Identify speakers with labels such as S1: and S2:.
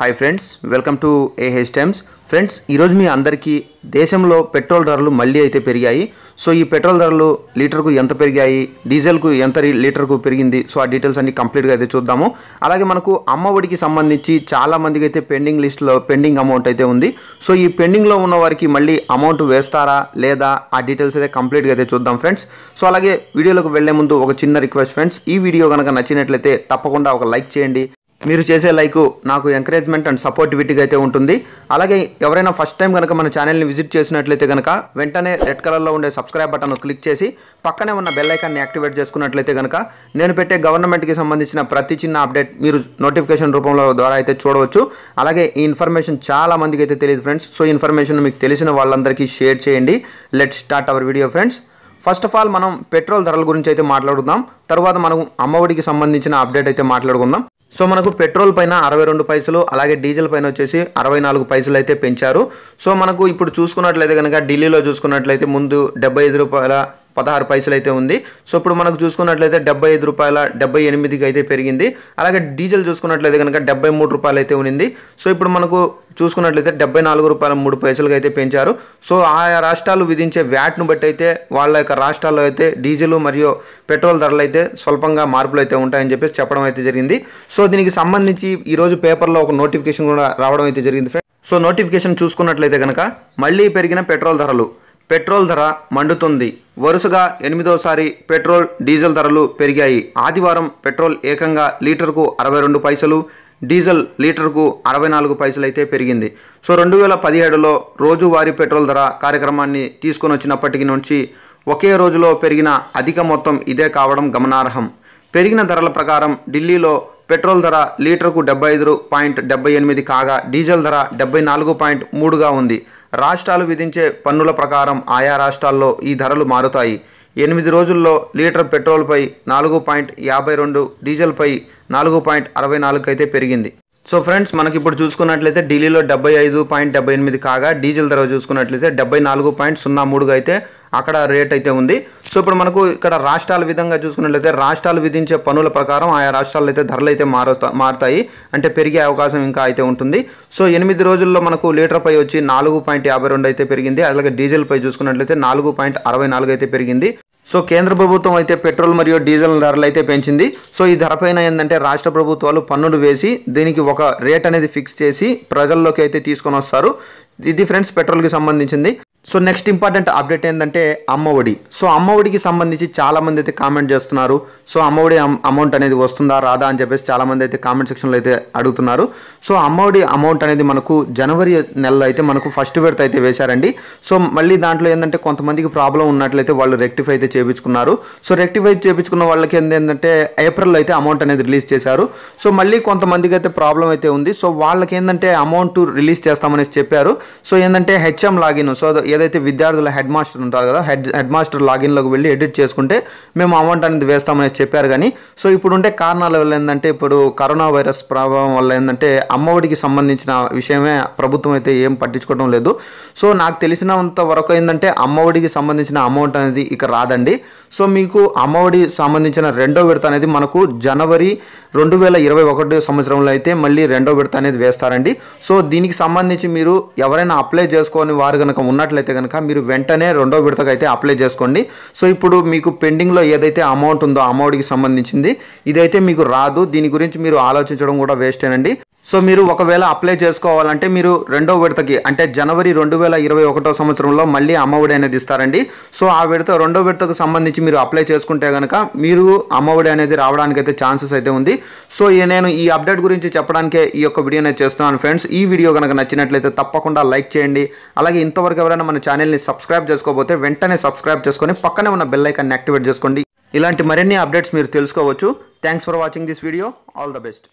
S1: hi friends welcome to AH Times friends ఈరోజు మీ అందరికీ దేశంలో పెట్రోల్ ధరలు మళ్ళీ అయితే పెరిగాయి సో ఈ పెట్రోల్ ధరలు లీటర్కు ఎంత పెరిగాయి డీజిల్కు ఎంత లీటర్కు పెరిగింది సో ఆ డీటెయిల్స్ అన్ని కంప్లీట్గా అయితే చూద్దాము అలాగే మనకు అమ్మఒడికి సంబంధించి చాలా మందికి అయితే పెండింగ్ లిస్ట్లో పెండింగ్ అమౌంట్ అయితే ఉంది సో ఈ పెండింగ్లో ఉన్న వారికి మళ్ళీ అమౌంట్ వేస్తారా లేదా ఆ డీటెయిల్స్ అయితే కంప్లీట్గా అయితే చూద్దాం ఫ్రెండ్స్ సో అలాగే వీడియోలోకి వెళ్లే ముందు ఒక చిన్న రిక్వెస్ట్ ఫ్రెండ్స్ ఈ వీడియో కనుక నచ్చినట్లయితే తప్పకుండా ఒక లైక్ చేయండి మీరు చేసే లైక్ నాకు ఎంకరేజ్మెంట్ అండ్ సపోర్టివిటీగా అయితే ఉంటుంది అలాగే ఎవరైనా ఫస్ట్ టైం కనుక మన ఛానల్ని విజిట్ చేసినట్లయితే కనుక వెంటనే రెడ్ కలర్లో ఉండే సబ్స్క్రైబ్ బటన్ను క్లిక్ చేసి పక్కనే ఉన్న బెల్ ఐకాన్ని యాక్టివేట్ చేసుకున్నట్లయితే కనుక నేను పెట్టే గవర్నమెంట్కి సంబంధించిన ప్రతి చిన్న అప్డేట్ మీరు నోటిఫికేషన్ రూపంలో ద్వారా అయితే చూడవచ్చు అలాగే ఈ ఇన్ఫర్మేషన్ చాలా మందికి అయితే తెలియదు ఫ్రెండ్స్ సో ఇన్ఫర్మేషన్ మీకు తెలిసిన వాళ్ళందరికీ షేర్ చేయండి let start our video friends first of all మనం పెట్రోల్ ధరల గురించి అయితే మాట్లాడుకుందాం తర్వాత మనం అమ్మఒడికి సంబంధించిన అప్డేట్ అయితే మాట్లాడుకుందాం సో మనకు పెట్రోల్ పైన అరవై రెండు పైసలు అలాగే డీజిల్ పైన వచ్చేసి అరవై నాలుగు పైసలు అయితే పెంచారు సో మనకు ఇప్పుడు చూసుకున్నట్లయితే కనుక ఢిల్లీలో చూసుకున్నట్లయితే ముందు డెబ్బై ఐదు రూపాయల పదహారు పైసలు అయితే ఉంది సో ఇప్పుడు మనకు చూసుకున్నట్లయితే డెబ్బై ఐదు రూపాయల డెబ్బై ఎనిమిదికి అయితే పెరిగింది అలాగే డీజిల్ చూసుకున్నట్లయితే కనుక డెబ్బై మూడు రూపాయలు అయితే ఉంది సో ఇప్పుడు మనకు చూసుకున్నట్లయితే డెబ్బై నాలుగు రూపాయల మూడు పైసలుగా అయితే పెంచారు సో ఆయా రాష్ట్రాలు విధించే వ్యాట్ను బట్టి అయితే వాళ్ళ యొక్క రాష్ట్రాల్లో అయితే డీజిల్ మరియు పెట్రోల్ ధరలు అయితే స్వల్పంగా మార్పులు అయితే ఉంటాయని చెప్పేసి చెప్పడం అయితే జరిగింది సో దీనికి సంబంధించి ఈరోజు పేపర్లో ఒక నోటిఫికేషన్ కూడా రావడం అయితే జరిగింది సో నోటిఫికేషన్ చూసుకున్నట్లయితే కనుక మళ్ళీ పెరిగిన పెట్రోల్ ధరలు పెట్రోల్ ధర మండుతుంది వరుసగా ఎనిమిదోసారి పెట్రోల్ డీజిల్ ధరలు పెరిగాయి ఆదివారం పెట్రోల్ ఏకంగా లీటర్కు అరవై రెండు పైసలు డీజిల్ లీటర్కు అరవై నాలుగు పైసలైతే పెరిగింది సో రెండు వేల పదిహేడులో రోజువారీ పెట్రోల్ ధర కార్యక్రమాన్ని తీసుకొని వచ్చినప్పటికి నుంచి ఒకే రోజులో పెరిగిన అధిక మొత్తం ఇదే కావడం గమనార్హం పెరిగిన ధరల ప్రకారం ఢిల్లీలో పెట్రోల్ ధర లీటర్కు డెబ్బై ఐదు పాయింట్ డెబ్బై ఎనిమిది కాగా డీజిల్ ధర డెబ్బై నాలుగు పాయింట్ మూడుగా ఉంది రాష్ట్రాలు విధించే పన్నుల ప్రకారం ఆయా రాష్ట్రాల్లో ఈ ధరలు మారుతాయి ఎనిమిది రోజుల్లో లీటర్ పెట్రోల్పై నాలుగు పాయింట్ యాభై రెండు డీజిల్పై నాలుగు పాయింట్ అరవై నాలుగు అయితే పెరిగింది సో ఫ్రెండ్స్ మనకి ఇప్పుడు చూసుకున్నట్లయితే ఢిల్లీలో డెబ్బై ఐదు పాయింట్ డెబ్బై ఎనిమిది కాగా డీజిల్ ధర చూసుకున్నట్లయితే డెబ్బై నాలుగు పాయింట్ సున్నా మూడుగా అయితే అక్కడ రేట్ అయితే ఉంది సో ఇప్పుడు మనకు ఇక్కడ రాష్ట్రాల విధంగా చూసుకున్నట్లయితే రాష్ట్రాలు విధించే పనుల ప్రకారం ఆయా రాష్ట్రాలు అయితే ధరలు అయితే మారుతా మారుతాయి అంటే పెరిగే అవకాశం ఇంకా అయితే ఉంటుంది సో ఎనిమిది రోజుల్లో మనకు లీటర్ పై వచ్చి నాలుగు పాయింట్ యాభై రెండు అయితే పెరిగింది అలాగే డీజిల్ పై చూసుకున్నట్లయితే నాలుగు పాయింట్ అరవై నాలుగు అయితే పెరిగింది సో కేంద్ర ప్రభుత్వం అయితే పెట్రోల్ మరియు డీజిల్ ధరలు అయితే పెంచింది సో ఈ ధరపైన ఏంటంటే రాష్ట్ర ప్రభుత్వాలు పన్నులు వేసి దీనికి ఒక రేట్ అనేది ఫిక్స్ చేసి ప్రజల్లోకి అయితే తీసుకొని వస్తారు ఇది ఫ్రెండ్స్ పెట్రోల్కి సంబంధించింది సో నెక్స్ట్ ఇంపార్టెంట్ అప్డేట్ ఏంటంటే అమ్మఒడి సో అమ్మఒడికి సంబంధించి చాలామంది అయితే కామెంట్ చేస్తున్నారు సో అమ్మఒడి అమౌంట్ అనేది వస్తుందా రాదా అని చెప్పేసి చాలామంది అయితే కామెంట్ సెక్షన్లో అయితే అడుగుతున్నారు సో అమ్మఒడి అమౌంట్ అనేది మనకు జనవరి నెలలో అయితే మనకు ఫస్ట్ విడత అయితే వేశారండి సో మళ్ళీ దాంట్లో ఏంటంటే కొంతమందికి ప్రాబ్లం ఉన్నట్లయితే వాళ్ళు రెక్టిఫై అయితే చేయించుకున్నారు సో రెక్టిఫై చేయించుకున్న వాళ్ళకి ఏంటంటే ఏప్రిల్ అయితే అమౌంట్ అనేది రిలీజ్ చేశారు సో మళ్ళీ కొంతమందికి అయితే ప్రాబ్లం అయితే ఉంది సో వాళ్ళకి ఏంటంటే అమౌంట్ రిలీజ్ చేస్తామనేసి చెప్పారు సో ఏంటంటే హెచ్ఎం లాగిన్ సో ఏదైతే విద్యార్థుల హెడ్ మాస్టర్ ఉంటారు కదా హెడ్ హెడ్ మాస్టర్ లాగిన్లోకి వెళ్ళి ఎడిట్ చేసుకుంటే మేము అమౌంట్ అనేది వేస్తామని చెప్పారు కానీ సో ఇప్పుడు ఉండే కారణాల వల్ల ఏంటంటే ఇప్పుడు కరోనా వైరస్ ప్రభావం వల్ల ఏంటంటే అమ్మఒడికి సంబంధించిన విషయమే ప్రభుత్వం అయితే ఏం పట్టించుకోవడం లేదు సో నాకు తెలిసినంత వరకు ఏంటంటే అమ్మఒడికి సంబంధించిన అమౌంట్ అనేది ఇక రాదండి సో మీకు అమ్మఒడి సంబంధించిన రెండో విడత అనేది మనకు జనవరి రెండు వేల ఇరవై ఒకటి సంవత్సరంలో అయితే మళ్ళీ రెండో విడత అనేది వేస్తారండి సో దీనికి సంబంధించి మీరు ఎవరైనా అప్లై చేసుకొని వారు కనుక ఉన్నట్లయితే కనుక మీరు వెంటనే రెండో విడతకు అయితే అప్లై చేసుకోండి సో ఇప్పుడు మీకు పెండింగ్లో ఏదైతే అమౌంట్ ఉందో అమౌంట్ ఆవిడికి సంబంధించింది ఇదైతే మీకు రాదు దీని గురించి మీరు ఆలోచించడం కూడా వేస్టేనండి సో మీరు ఒకవేళ అప్లై చేసుకోవాలంటే మీరు రెండో విడతకి అంటే జనవరి రెండు వేల ఇరవై ఒకటో సంవత్సరంలో మళ్ళీ అమ్మఒడి అనేది ఇస్తారండి సో ఆ విడత రెండో విడతకు సంబంధించి మీరు అప్లై చేసుకుంటే కనుక మీరు అమ్మఒడి అనేది రావడానికి అయితే ఛాన్సెస్ అయితే ఉంది సో నేను ఈ అప్డేట్ గురించి చెప్పడానికే ఈ యొక్క వీడియో నేను చేస్తున్నాను ఫ్రెండ్స్ ఈ వీడియో కనుక నచ్చినట్లయితే తప్పకుండా లైక్ చేయండి అలాగే ఇంతవరకు ఎవరైనా మన ఛానల్ని సబ్స్క్రైబ్ చేసుకోకపోతే వెంటనే సబ్స్క్రైబ్ చేసుకొని పక్కనే ఉన్న బెల్లైకాన్ని యాక్టివేట్ చేసుకోండి ఇలాంటి మరిన్ని అప్డేట్స్ మీరు తెలుసుకోవచ్చు thanks for watching this video all the best